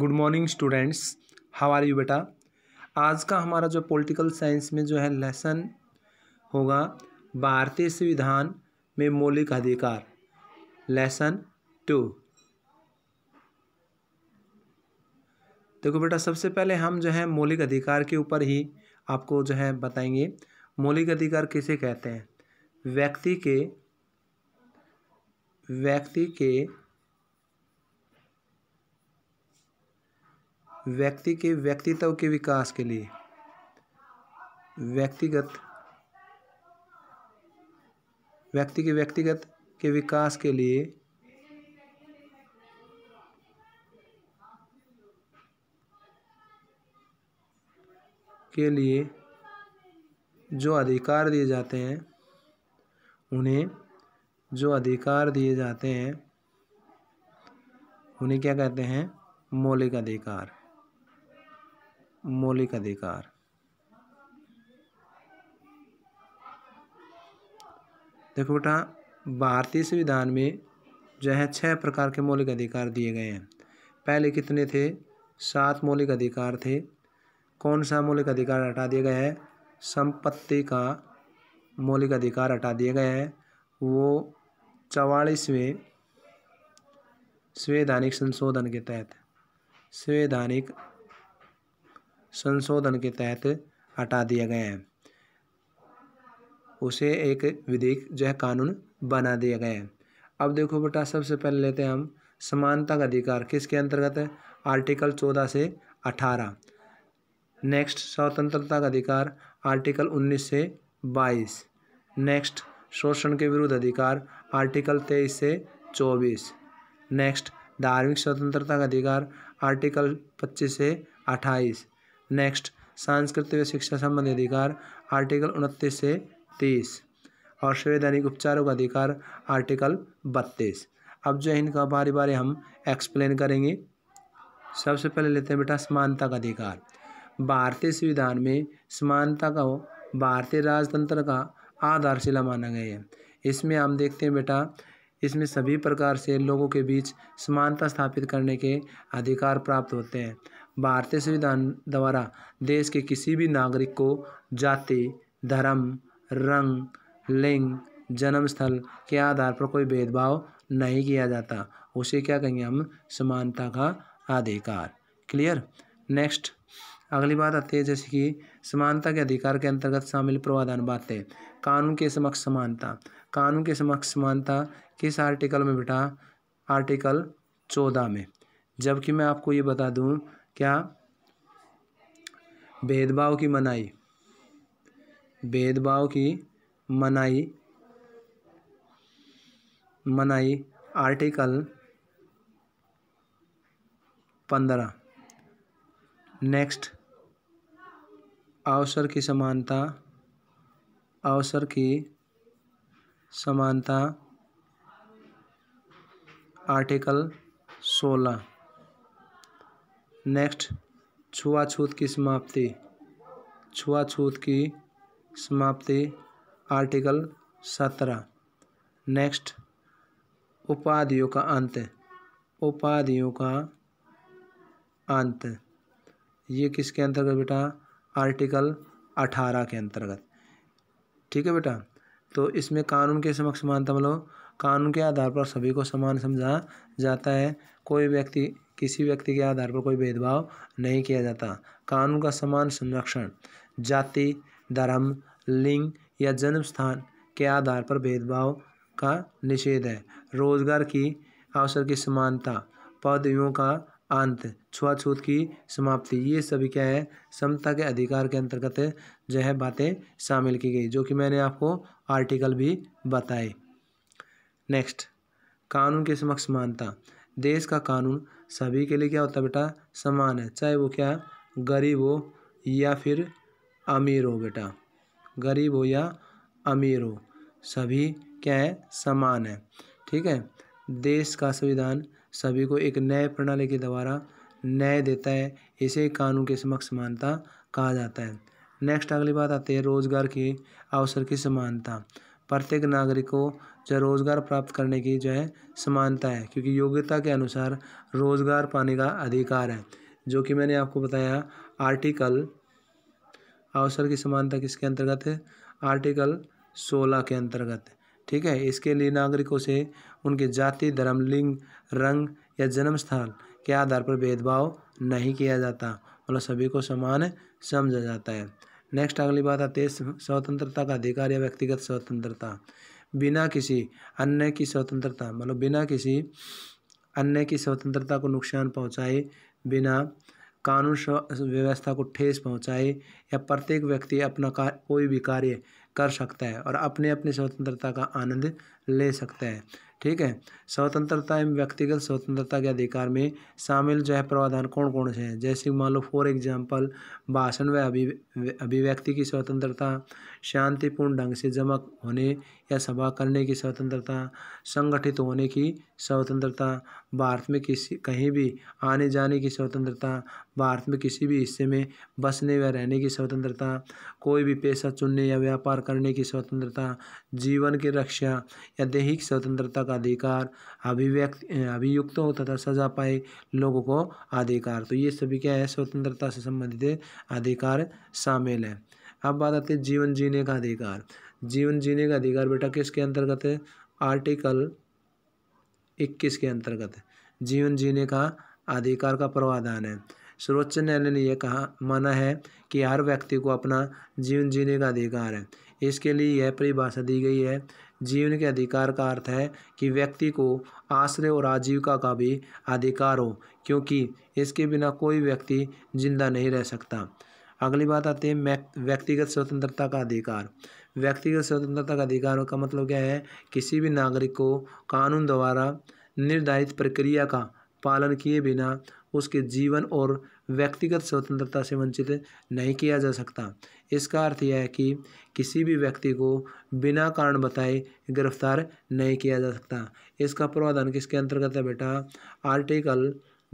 good morning students how are you बेटा आज का हमारा जो पॉलिटिकल साइंस में जो है लेसन होगा भारतीय संविधान में मौलिक अधिकार लेसन टू देखो बेटा सबसे पहले हम जो है मौलिक अधिकार के ऊपर ही आपको जो है बताएंगे मौलिक अधिकार किसे कहते हैं व्यक्ति के व्यक्ति के व्यक्ति के व्यक्तित्व के विकास के लिए व्यक्तिगत व्यक्ति के व्यक्तिगत के विकास के लिए के लिए जो अधिकार दिए जाते हैं उन्हें जो अधिकार दिए जाते हैं उन्हें क्या कहते हैं मौलिक अधिकार मौलिक अधिकार देखो बेटा भारतीय संविधान में जो है छः प्रकार के मौलिक अधिकार दिए गए हैं पहले कितने थे सात मौलिक अधिकार थे कौन सा मौलिक अधिकार हटा दिया गया है संपत्ति का मौलिक अधिकार हटा दिया गया है वो चवालीसवें संवैधानिक संशोधन के तहत संवैधानिक संशोधन के तहत हटा दिया गया है उसे एक विधेयक जो है कानून बना दिया गया है अब देखो बेटा सबसे पहले लेते हैं हम समानता का अधिकार किसके अंतर्गत है आर्टिकल चौदह से अठारह नेक्स्ट स्वतंत्रता का अधिकार आर्टिकल उन्नीस से बाईस नेक्स्ट शोषण के विरुद्ध अधिकार आर्टिकल तेईस से चौबीस नेक्स्ट धार्मिक स्वतंत्रता का अधिकार आर्टिकल पच्चीस से अट्ठाईस नेक्स्ट सांस्कृतिक व शिक्षा संबंधी अधिकार आर्टिकल उनतीस से तीस और संवैधानिक उपचारों का अधिकार आर्टिकल बत्तीस अब जो है इनका बारी बारी हम एक्सप्लेन करेंगे सबसे पहले लेते हैं बेटा समानता का अधिकार भारतीय संविधान में समानता का भारतीय राजतंत्र का आधारशिला माना गया है इसमें हम देखते हैं बेटा इसमें सभी प्रकार से लोगों के बीच समानता स्थापित करने के अधिकार प्राप्त होते हैं भारतीय संविधान द्वारा देश के किसी भी नागरिक को जाति धर्म रंग लिंग जन्म स्थल के आधार पर कोई भेदभाव नहीं किया जाता उसे क्या कहेंगे हम समानता का अधिकार क्लियर नेक्स्ट अगली बात आती है जैसे कि समानता के अधिकार के अंतर्गत शामिल प्रावधान बातें कानून के समक्ष समानता कानून के समक्ष समानता किस आर्टिकल में बेटा आर्टिकल चौदह में जबकि मैं आपको ये बता दूं क्या भेदभाव की मनाई भेदभाव की मनाई मनाई आर्टिकल पंद्रह नेक्स्ट अवसर की समानता अवसर की समानता आर्टिकल सोलह नेक्स्ट छुआछूत की समाप्ति छुआछूत की समाप्ति आर्टिकल सत्रह नेक्स्ट उपाधियों का अंत उपाधियों का अंत ये किसके अंतर्गत बेटा आर्टिकल अठारह के अंतर्गत ठीक है बेटा तो इसमें कानून के समक्ष मानता मतलब कानून के आधार पर सभी को समान समझा जाता है कोई व्यक्ति किसी व्यक्ति के आधार पर कोई भेदभाव नहीं किया जाता कानून का समान संरक्षण जाति धर्म लिंग या जन्म स्थान के आधार पर भेदभाव का निषेध है रोजगार की अवसर की समानता पदवियों का अंत छुआछूत की समाप्ति ये सभी क्या है समता के अधिकार के अंतर्गत जो है बातें शामिल की गई जो कि मैंने आपको आर्टिकल भी बताई नेक्स्ट कानून के समक्ष समानता देश का कानून सभी के लिए क्या होता है बेटा समान है चाहे वो क्या गरीब हो या फिर अमीर हो बेटा गरीब हो या अमीर हो सभी क्या है समान है ठीक है देश का संविधान सभी को एक न्याय प्रणाली के द्वारा न्याय देता है इसे कानून के समक्ष समानता कहा जाता है नेक्स्ट अगली बात आती है रोजगार के अवसर की समानता प्रत्येक नागरिक को जो रोज़गार प्राप्त करने की जो है समानता है क्योंकि योग्यता के अनुसार रोज़गार पाने का अधिकार है जो कि मैंने आपको बताया आर्टिकल अवसर की समानता किसके अंतर्गत है आर्टिकल सोलह के अंतर्गत ठीक है इसके लिए नागरिकों से उनके जाति धर्म लिंग रंग या जन्म स्थान के आधार पर भेदभाव नहीं किया जाता मतलब सभी को समान समझा जाता है नेक्स्ट अगली बात आती है स्वतंत्रता का अधिकार या व्यक्तिगत स्वतंत्रता बिना किसी अन्य की स्वतंत्रता मतलब बिना किसी अन्य की स्वतंत्रता को नुकसान पहुंचाए बिना कानून व्यवस्था को ठेस पहुंचाए या प्रत्येक व्यक्ति अपना कोई भी कार्य कर सकता है और अपने अपने स्वतंत्रता का आनंद ले सकता है ठीक है स्वतंत्रता एवं व्यक्तिगत स्वतंत्रता के अधिकार में शामिल जो है प्रावधान कौन कौन से हैं जैसे मान लो फॉर एग्जांपल भाषण व अभि अभिव्यक्ति की स्वतंत्रता शांतिपूर्ण ढंग से जमा होने या सभा करने की स्वतंत्रता संगठित होने की स्वतंत्रता भारत में किसी कहीं भी आने जाने की स्वतंत्रता भारत में किसी भी हिस्से में बसने व रहने की स्वतंत्रता कोई भी पेशा चुनने या व्यापार करने की स्वतंत्रता जीवन की रक्षा या दैहिक स्वतंत्रता का अधिकार अभिव्यक्त अभियुक्तों तथा सजा पाए लोगों को अधिकार तो ये सभी क्या है स्वतंत्रता से संबंधित अधिकार शामिल हैं अब बात आती है जीवन जीने का अधिकार जीवन जीने का अधिकार बेटा किसके अंतर्गत है आर्टिकल इक्कीस के अंतर्गत जीवन जीने का अधिकार का प्रावधान है सर्वोच्च न्यायालय ने यह कहा माना है कि हर व्यक्ति को अपना जीवन जीने का अधिकार है इसके लिए यह परिभाषा दी गई है जीवन के अधिकार का अर्थ है कि व्यक्ति को आश्रय और आजीविका का भी अधिकार हो क्योंकि इसके बिना कोई व्यक्ति जिंदा नहीं रह सकता अगली बात आती है व्यक्तिगत स्वतंत्रता का अधिकार व्यक्तिगत स्वतंत्रता का अधिकार का मतलब क्या है किसी भी नागरिक को कानून द्वारा निर्धारित प्रक्रिया का पालन किए बिना उसके जीवन और व्यक्तिगत स्वतंत्रता से वंचित नहीं किया जा सकता इसका अर्थ यह है कि किसी भी व्यक्ति को बिना कारण बताए गिरफ्तार नहीं किया जा सकता इसका प्रावधान किसके अंतर्गत है बेटा आर्टिकल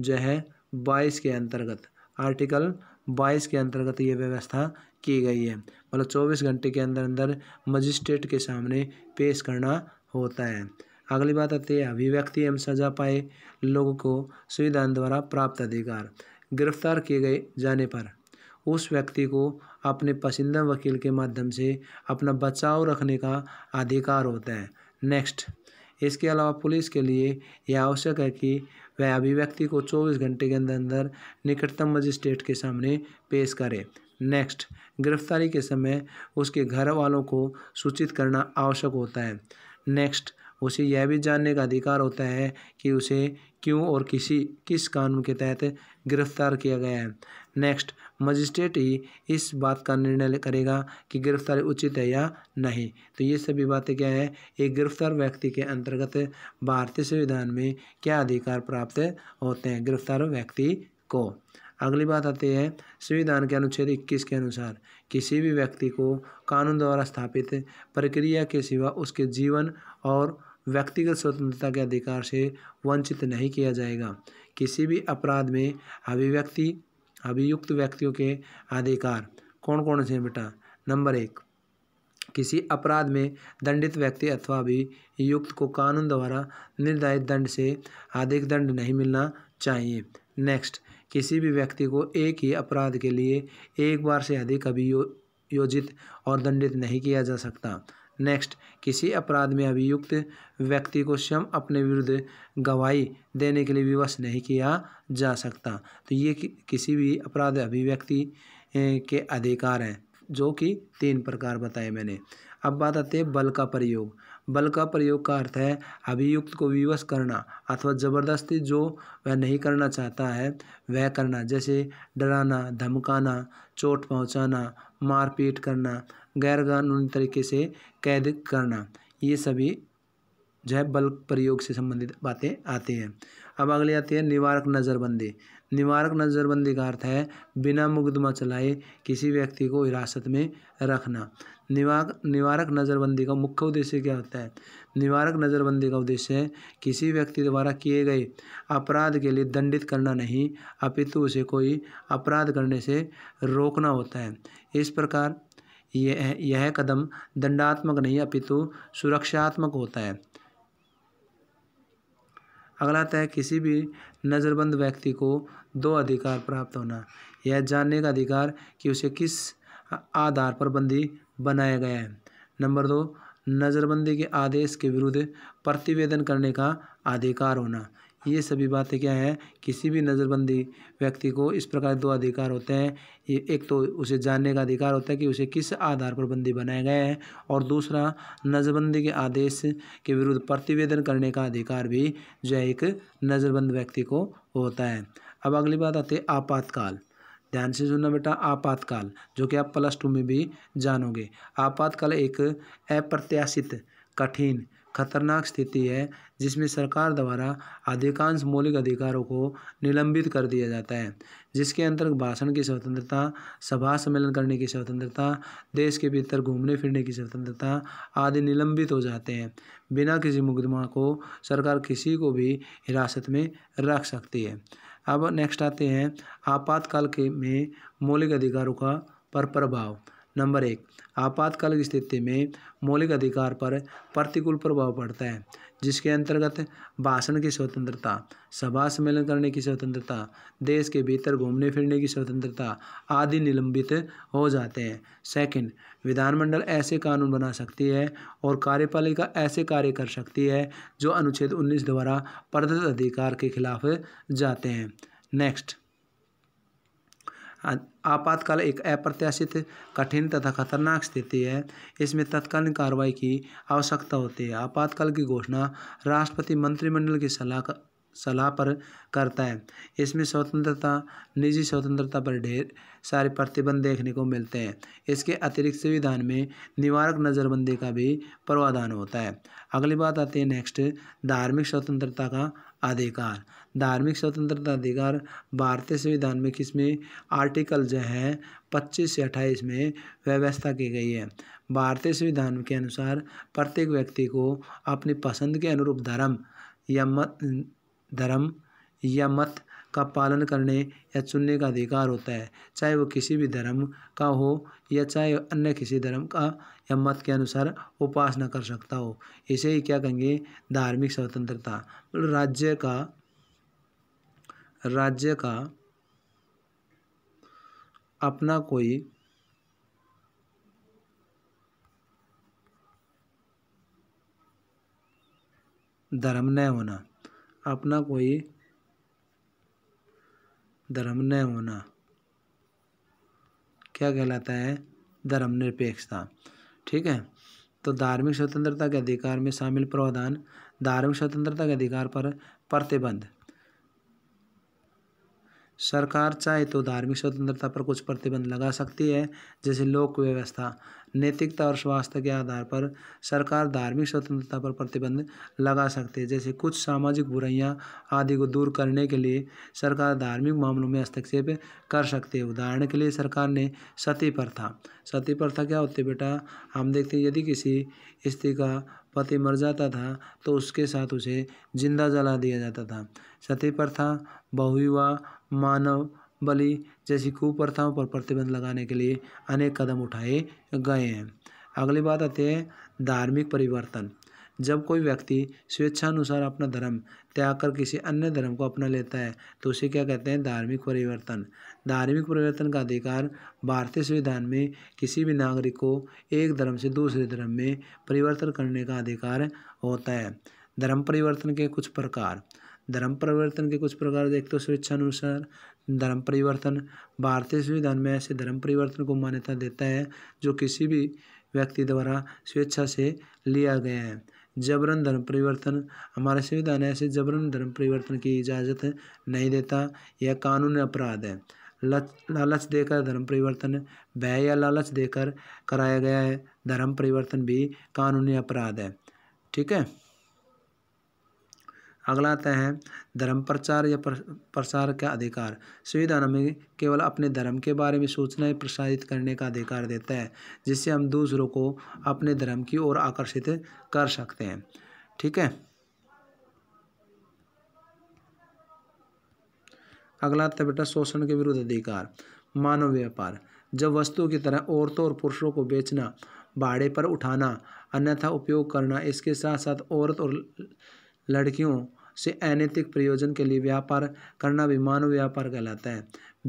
जो है बाईस के अंतर्गत आर्टिकल बाईस के अंतर्गत ये व्यवस्था की गई है मतलब चौबीस घंटे के अंदर अंदर मजिस्ट्रेट के सामने पेश करना होता है अगली बात आती है अभिव्यक्ति एवं सजा पाए लोगों को संविधान द्वारा प्राप्त अधिकार गिरफ्तार किए गए जाने पर उस व्यक्ति को अपने पसंदीदा वकील के माध्यम से अपना बचाव रखने का अधिकार होता है नेक्स्ट इसके अलावा पुलिस के लिए यह आवश्यक है कि वह अभिव्यक्ति को चौबीस घंटे के अंदर अंदर निकटतम मजिस्ट्रेट के सामने पेश करे नेक्स्ट गिरफ्तारी के समय उसके घर वालों को सूचित करना आवश्यक होता है नेक्स्ट उसे यह भी जानने का अधिकार होता है कि उसे क्यों और किसी किस कानून के तहत गिरफ्तार किया गया है नेक्स्ट मजिस्ट्रेट ही इस बात का निर्णय करेगा कि गिरफ्तारी उचित है या नहीं तो ये सभी बातें क्या है एक गिरफ्तार व्यक्ति के अंतर्गत भारतीय संविधान में क्या अधिकार प्राप्त होते हैं गिरफ्तार व्यक्ति को अगली बात आती है संविधान के अनुच्छेद 21 के अनुसार किसी भी व्यक्ति को कानून द्वारा स्थापित प्रक्रिया के सिवा उसके जीवन और व्यक्तिगत स्वतंत्रता के अधिकार से वंचित नहीं किया जाएगा किसी भी अपराध में अभिव्यक्ति अभियुक्त व्यक्तियों के अधिकार कौन कौन से बेटा नंबर एक किसी अपराध में दंडित व्यक्ति अथवा अभियुक्त को कानून द्वारा निर्धारित दंड से अधिक दंड नहीं मिलना चाहिए नेक्स्ट किसी भी व्यक्ति को एक ही अपराध के लिए एक बार से अधिक अभियोजित और दंडित नहीं किया जा सकता नेक्स्ट किसी अपराध में अभियुक्त व्यक्ति को स्वयं अपने विरुद्ध गवाही देने के लिए विवश नहीं किया जा सकता तो ये कि, किसी भी अपराध अभिव्यक्ति के अधिकार हैं जो कि तीन प्रकार बताए मैंने अब बात आती है बल का प्रयोग बल का प्रयोग का अर्थ है अभियुक्त को विवश करना अथवा ज़बरदस्ती जो वह नहीं करना चाहता है वह करना जैसे डराना धमकाना चोट पहुंचाना, मारपीट करना गैरकानूनी तरीके से कैद करना ये सभी जो है बल प्रयोग से संबंधित बातें आती हैं अब अगली आती है निवारक नज़रबंदी निवारक नज़रबंदी का अर्थ है बिना मुकदमा चलाए किसी व्यक्ति को हिरासत में रखना निवारक निवारक नज़रबंदी का मुख्य उद्देश्य क्या होता है निवारक नज़रबंदी का उद्देश्य है किसी व्यक्ति द्वारा किए गए अपराध के लिए दंडित करना नहीं अपितु उसे कोई अपराध करने से रोकना होता है इस प्रकार यह यह कदम दंडात्मक नहीं अपितु सुरक्षात्मक होता है अगला तय किसी भी नज़रबंद व्यक्ति को दो अधिकार प्राप्त होना यह जानने का अधिकार कि उसे किस आधार पर बंदी बनाया गया है नंबर दो नज़रबंदी के आदेश के विरुद्ध प्रतिवेदन करने का अधिकार होना ये सभी बातें क्या हैं किसी भी नज़रबंदी व्यक्ति को इस प्रकार दो अधिकार होते हैं ये एक तो उसे जानने का अधिकार होता है कि उसे किस आधार पर बंदी बनाया गया है और दूसरा नज़रबंदी के आदेश के विरुद्ध प्रतिवेदन करने का अधिकार भी जो है एक नज़रबंद व्यक्ति को होता है अब अगली बात आती है आपातकाल ध्यान से सुनना बेटा आपातकाल जो कि आप प्लस टू में भी जानोगे आपातकाल एक अप्रत्याशित कठिन खतरनाक स्थिति है जिसमें सरकार द्वारा अधिकांश मौलिक अधिकारों को निलंबित कर दिया जाता है जिसके अंतर्गत भाषण की स्वतंत्रता सभा सम्मेलन करने की स्वतंत्रता देश के भीतर घूमने फिरने की स्वतंत्रता आदि निलंबित हो जाते हैं बिना किसी मुकदमा को सरकार किसी को भी हिरासत में रख सकती है अब नेक्स्ट आते हैं आपातकाल के में मौलिक अधिकारों का पर प्रभाव नंबर एक आपातकालिक स्थिति में मौलिक अधिकार पर प्रतिकूल प्रभाव पड़ता है जिसके अंतर्गत भाषण की स्वतंत्रता सभा सम्मेलन करने की स्वतंत्रता देश के भीतर घूमने फिरने की स्वतंत्रता आदि निलंबित हो जाते हैं सेकंड विधानमंडल ऐसे कानून बना सकती है और कार्यपालिका ऐसे कार्य कर सकती है जो अनुच्छेद 19 द्वारा प्रदत्त अधिकार के खिलाफ जाते हैं नेक्स्ट आपातकाल एक अप्रत्याशित कठिन तथा खतरनाक स्थिति है इसमें तत्कालीन कार्रवाई की आवश्यकता होती है आपातकाल की घोषणा राष्ट्रपति मंत्रिमंडल की सलाह सलाह पर करता है इसमें स्वतंत्रता निजी स्वतंत्रता पर ढेर सारे प्रतिबंध देखने को मिलते हैं इसके अतिरिक्त संविधान में निवारक नज़रबंदी का भी प्रावधान होता है अगली बात आती है नेक्स्ट धार्मिक स्वतंत्रता का अधिकार धार्मिक स्वतंत्रता अधिकार भारतीय संविधान में किसमें आर्टिकल जो है पच्चीस से अट्ठाईस में व्यवस्था की गई है भारतीय संविधान के अनुसार प्रत्येक व्यक्ति को अपनी पसंद के अनुरूप धर्म या मत धर्म या मत का पालन करने या चुनने का अधिकार होता है चाहे वो किसी भी धर्म का हो या चाहे अन्य किसी धर्म का या मत के अनुसार उपासना कर सकता हो इसे ही क्या कहेंगे धार्मिक स्वतंत्रता मतलब राज्य का राज्य का अपना कोई धर्म न होना अपना कोई धर्म न होना क्या कहलाता है धर्म निरपेक्षता ठीक है तो धार्मिक स्वतंत्रता के अधिकार में शामिल प्रावधान धार्मिक स्वतंत्रता के अधिकार पर प्रतिबंध सरकार चाहे तो धार्मिक स्वतंत्रता पर कुछ प्रतिबंध लगा सकती है जैसे लोक व्यवस्था नैतिकता और स्वास्थ्य के आधार पर सरकार धार्मिक स्वतंत्रता पर प्रतिबंध लगा सकती है जैसे कुछ सामाजिक बुराइयां आदि को दूर करने के लिए सरकार धार्मिक मामलों में हस्तक्षेप कर सकती है उदाहरण के लिए सरकार ने सती प्रथा सती प्रथा क्या होती है बेटा हम देखते हैं यदि किसी स्त्री का पति मर जाता था तो उसके साथ उसे जिंदा जला दिया जाता था सती प्रथा बहुविवाह मानव बलि जैसी कुप्रथाओं पर प्रतिबंध लगाने के लिए अनेक कदम उठाए गए हैं अगली बात आती है धार्मिक परिवर्तन जब कोई व्यक्ति स्वेच्छानुसार अपना धर्म त्याग कर किसी अन्य धर्म को अपना लेता है तो उसे क्या कहते हैं धार्मिक परिवर्तन धार्मिक परिवर्तन का अधिकार भारतीय संविधान में किसी भी नागरिक को एक धर्म से दूसरे धर्म में परिवर्तन करने का अधिकार होता है धर्म परिवर्तन के कुछ प्रकार धर्म परिवर्तन के कुछ प्रकार देखते हो स्वेच्छानुसार धर्म परिवर्तन भारतीय संविधान में ऐसे धर्म परिवर्तन को मान्यता देता है जो किसी भी व्यक्ति द्वारा स्वेच्छा से लिया गया है जबरन धर्म परिवर्तन हमारे संविधान ऐसे जबरन धर्म परिवर्तन की इजाज़त नहीं देता यह कानून अपराध है लालच देकर धर्म परिवर्तन भय या लालच देकर कराया गया है धर्म परिवर्तन भी कानूनी अपराध है ठीक है अगला आता है धर्म प्रचार या प्रसार का अधिकार संविधान हमें केवल अपने धर्म के बारे में या प्रसारित करने का अधिकार देता है जिससे हम दूसरों को अपने धर्म की ओर आकर्षित कर सकते हैं ठीक है अगला आता बेटा शोषण के विरुद्ध अधिकार मानव व्यापार जब वस्तु की तरह औरतों और पुरुषों को बेचना भाड़े पर उठाना अन्यथा उपयोग करना इसके साथ साथ औरत और लड़कियों से अनैतिक प्रयोजन के लिए व्यापार करना भी मानव व्यापार कहलाता है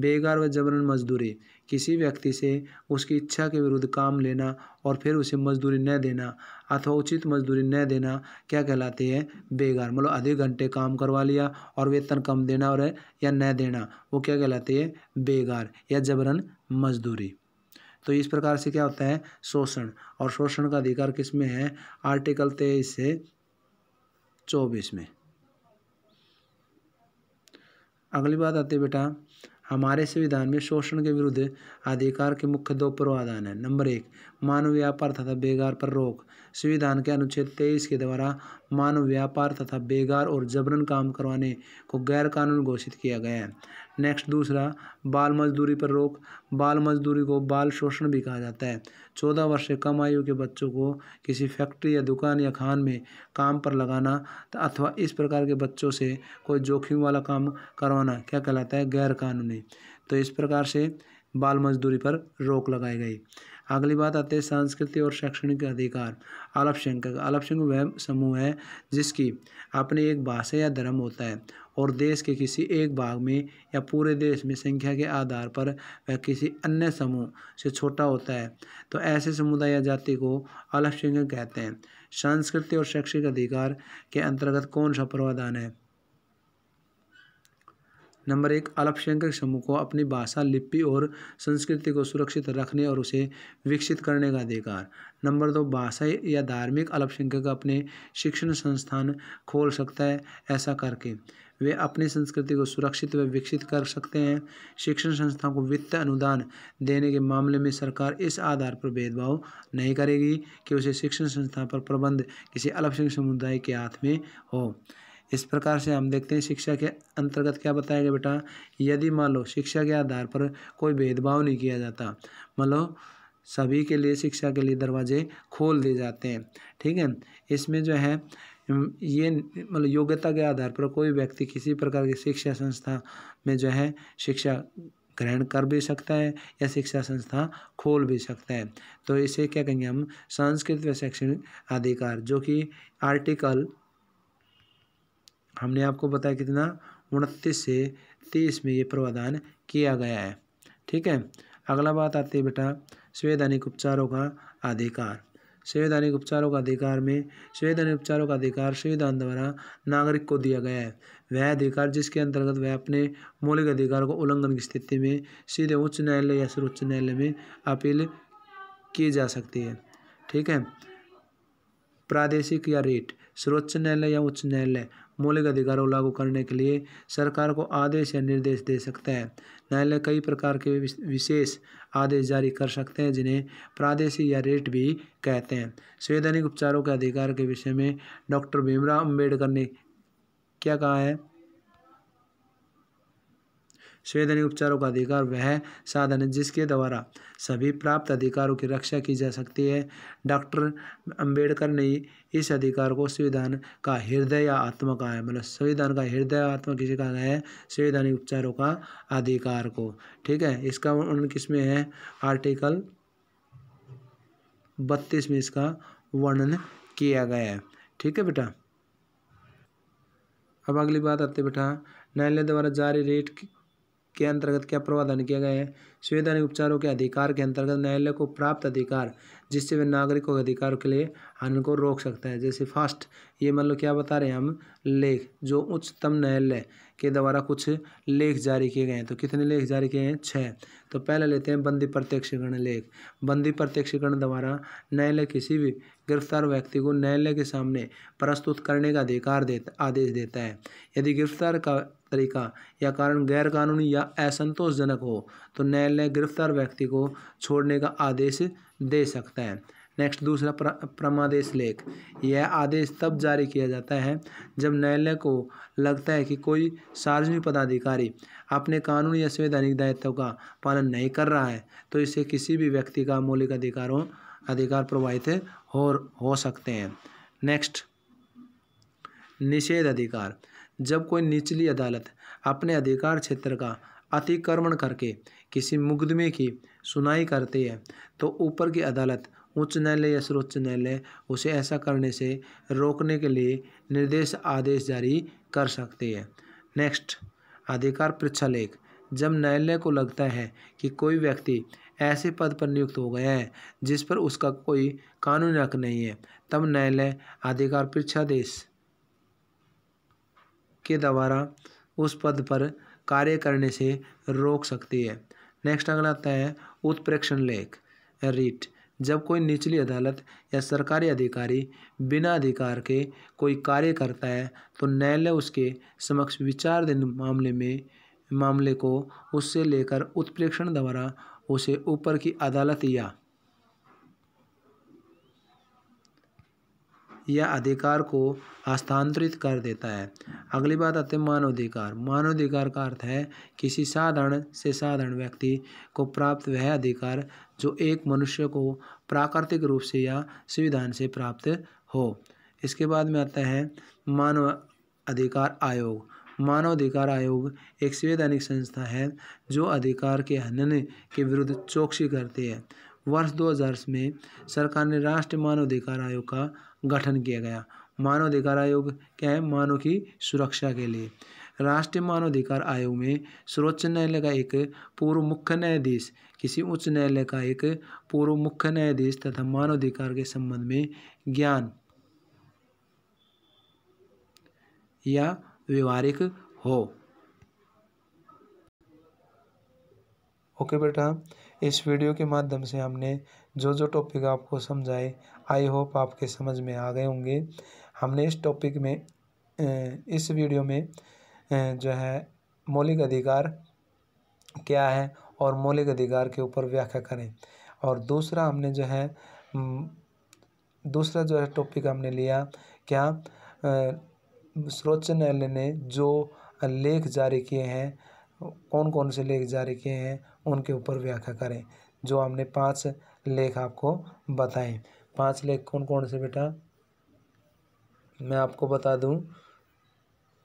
बेगार व जबरन मजदूरी किसी व्यक्ति से उसकी इच्छा के विरुद्ध काम लेना और फिर उसे मजदूरी न देना अथवा उचित मजदूरी न देना क्या कहलाती है बेगार मतलब आधे घंटे काम करवा लिया और वेतन कम देना और या न देना वो क्या कहलाती है बेगार या जबरन मजदूरी तो इस प्रकार से क्या होता है शोषण और शोषण का अधिकार किस में है आर्टिकल तेईस से चौबीस में अगली बात आती है बेटा हमारे संविधान में शोषण के विरुद्ध अधिकार के मुख्य दो प्रावधान हैं नंबर एक मानव व्यापार तथा बेगार पर रोक संविधान के अनुच्छेद तेईस के द्वारा मानव व्यापार तथा बेगार और जबरन काम करवाने को गैर कानून घोषित किया गया है नेक्स्ट दूसरा बाल मजदूरी पर रोक बाल मजदूरी को बाल शोषण भी कहा जाता है चौदह वर्ष से कम आयु के बच्चों को किसी फैक्ट्री या दुकान या खान में काम पर लगाना अथवा इस प्रकार के बच्चों से कोई जोखिम वाला काम करवाना क्या कहलाता है गैरकानूनी तो इस प्रकार से बाल मजदूरी पर रोक लगाई गई अगली बात आती है सांस्कृतिक और शैक्षणिक अधिकार अल्पसंख्यक अल्पसंख्यक वह समूह है जिसकी अपनी एक भाषा या धर्म होता है और देश के किसी एक भाग में या पूरे देश में संख्या के आधार पर वह किसी अन्य समूह से छोटा होता है तो ऐसे समुदाय या जाति को अल्पसंख्यक कहते हैं सांस्कृतिक और शैक्षिक अधिकार के अंतर्गत कौन सा प्रावधान है नंबर एक अल्पसंख्यक समूह को अपनी भाषा लिपि और संस्कृति को सुरक्षित रखने और उसे विकसित करने का अधिकार नंबर दो भाषा या धार्मिक अल्पसंख्यक अपने शिक्षण संस्थान खोल सकता है ऐसा करके वे अपनी संस्कृति को सुरक्षित व विकसित कर सकते हैं शिक्षण संस्थाओं को वित्त अनुदान देने के मामले में सरकार इस आधार पर भेदभाव नहीं करेगी कि उसे शिक्षण संस्था पर प्रबंध किसी अल्पसंख्यक समुदाय के हाथ में हो इस प्रकार से हम देखते हैं शिक्षा के अंतर्गत क्या बताया गया बेटा यदि मान लो शिक्षा के आधार पर कोई भेदभाव नहीं किया जाता मान लो सभी के लिए शिक्षा के लिए दरवाजे खोल दिए जाते हैं ठीक है इसमें जो है ये मतलब योग्यता के आधार पर कोई व्यक्ति किसी प्रकार की शिक्षा संस्था में जो है शिक्षा ग्रहण कर भी सकता है या शिक्षा संस्था खोल भी सकता है तो इसे क्या कहेंगे हम संस्कृत व शैक्षणिक अधिकार जो कि आर्टिकल हमने आपको बताया कितना उनतीस से तीस में ये प्रावधान किया गया है ठीक है अगला बात आती है बेटा संवैधानिक उपचारों का अधिकार संवैधानिक उपचारों का अधिकार में संवैधानिक उपचारों का अधिकार संविधान द्वारा नागरिक को दिया गया है वह अधिकार जिसके अंतर्गत वह अपने मौलिक अधिकार को उल्लंघन की स्थिति में सीधे उच्च न्यायालय या सर्वोच्च न्यायालय में अपील की जा सकती है ठीक है प्रादेशिक या रेट सर्वोच्च न्यायालय या उच्च न्यायालय मौलिक अधिकारों को लागू करने के लिए सरकार को आदेश या निर्देश दे सकता है न्यायालय कई प्रकार के विशेष आदेश जारी कर सकते हैं जिन्हें प्रादेशिक या रेट भी कहते हैं संवैधानिक उपचारों के अधिकार के विषय में डॉक्टर भीमराव अम्बेडकर ने क्या कहा है स्वेदनीय उपचारों का अधिकार वह साधन है जिसके द्वारा सभी प्राप्त अधिकारों की रक्षा की जा सकती है डॉक्टर अंबेडकर ने इस अधिकार को संविधान का हृदय या आत्मा कहा है मतलब संविधान का हृदय आत्मा किसे कहा गया है संवैधानिक उपचारों का अधिकार को ठीक है इसका वर्णन किसमें है आर्टिकल बत्तीस में इसका वर्णन किया गया है ठीक है बेटा अब अगली बात आते बेटा न्यायालय द्वारा जारी रेट के अंतर्गत क्या प्रावधान किया गया है संवैधानिक उपचारों के अधिकार के अंतर्गत न्यायालय को प्राप्त अधिकार जिससे वे नागरिकों के अधिकारों के लिए हानि को रोक सकता है जैसे फास्ट ये मतलब क्या बता रहे हैं हम लेख जो उच्चतम न्यायालय के द्वारा कुछ लेख जारी किए गए हैं तो कितने लेख जारी किए हैं छः तो पहले लेते हैं बंदी प्रत्यक्षीकरण लेख बंदी प्रत्यक्षीकरण द्वारा न्यायालय किसी भी गिरफ्तार व्यक्ति को न्यायालय के सामने प्रस्तुत करने का अधिकार देता आदेश देता है यदि गिरफ्तार का तरीका या कारण गैरकानूनी या असंतोषजनक हो तो न्यायालय गिरफ्तार व्यक्ति को छोड़ने का आदेश दे सकता है नेक्स्ट दूसरा प्र, प्रमादेश लेख यह आदेश तब जारी किया जाता है जब न्यायालय को लगता है कि कोई सार्वजनिक पदाधिकारी अपने कानून या संवैधानिक दायित्व का पालन नहीं कर रहा है तो इससे किसी भी व्यक्ति का मौलिक अधिकारों अधिकार प्रभावित हो हो सकते हैं नेक्स्ट निषेध अधिकार जब कोई निचली अदालत अपने अधिकार क्षेत्र का अतिक्रमण करके किसी मुकदमे की सुनाई करती है तो ऊपर की अदालत उच्च न्यायालय या सर्वोच्च न्यायालय उसे ऐसा करने से रोकने के लिए निर्देश आदेश जारी कर सकती है नेक्स्ट अधिकार लेख जब न्यायालय को लगता है कि कोई व्यक्ति ऐसे पद पर नियुक्त हो गया है जिस पर उसका कोई कानूनी हक नहीं है तब न्यायालय अधिकार पृच्छादेश के द्वारा उस पद पर कार्य करने से रोक सकती है नेक्स्ट अगला आता है उत्प्रेक्षण लेख रिट जब कोई निचली अदालत या सरकारी अधिकारी बिना अधिकार के कोई कार्य करता है तो न्यायालय उसके समक्ष विचारधीन मामले में मामले को उससे लेकर उत्प्रेक्षण द्वारा उसे ऊपर की अदालत या या अधिकार को हस्तांतरित कर देता है अगली बात आती है मानवाधिकार मानवाधिकार का अर्थ है किसी साधारण से साधारण व्यक्ति को प्राप्त वह अधिकार जो एक मनुष्य को प्राकृतिक रूप से या संविधान से प्राप्त हो इसके बाद में आता है मानव अधिकार आयोग मानव अधिकार आयोग एक संवैधानिक संस्था है जो अधिकार के हनन के विरुद्ध चौकसी करती है वर्ष 2000 में सरकार ने राष्ट्रीय मानवाधिकार आयोग का गठन किया गया मानवाधिकार आयोग क्या है मानव की सुरक्षा के लिए राष्ट्रीय मानवाधिकार आयोग में सर्वोच्च न्यायालय का एक पूर्व मुख्य न्यायाधीश किसी उच्च न्यायालय का एक पूर्व मुख्य न्यायाधीश तथा मानवाधिकार के संबंध में ज्ञान या व्यवहारिक हो ओके बेटा इस वीडियो के माध्यम से हमने जो जो टॉपिक आपको समझाए आई होप आपके समझ में आ गए होंगे हमने इस टॉपिक में इस वीडियो में जो है मौलिक अधिकार क्या है और मौलिक अधिकार के ऊपर व्याख्या करें और दूसरा हमने जो है दूसरा जो है टॉपिक हमने लिया क्या सर्वोच्च न्यायालय ने जो लेख जारी किए हैं कौन कौन से लेख जारी किए हैं उनके ऊपर व्याख्या करें जो हमने पांच लेख आपको बताएं पाँच लेख कौन कौन से बेटा मैं आपको बता दूं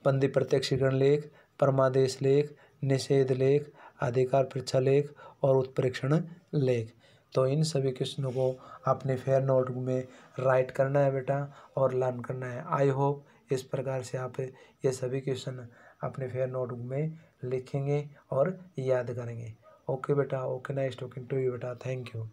बंदी प्रत्यक्षीकरण लेख परमादेश लेख निषेध लेख अधिकार परीक्षा लेख और उत्प्रेक्षण लेख तो इन सभी क्वेश्चनों को अपने फेयर नोट में राइट करना है बेटा और लर्न करना है आई होप इस प्रकार से आप ये सभी क्वेश्चन अपने फेयर नोट में लिखेंगे और याद करेंगे ओके बेटा okay nice talking to you बेटा थैंक यू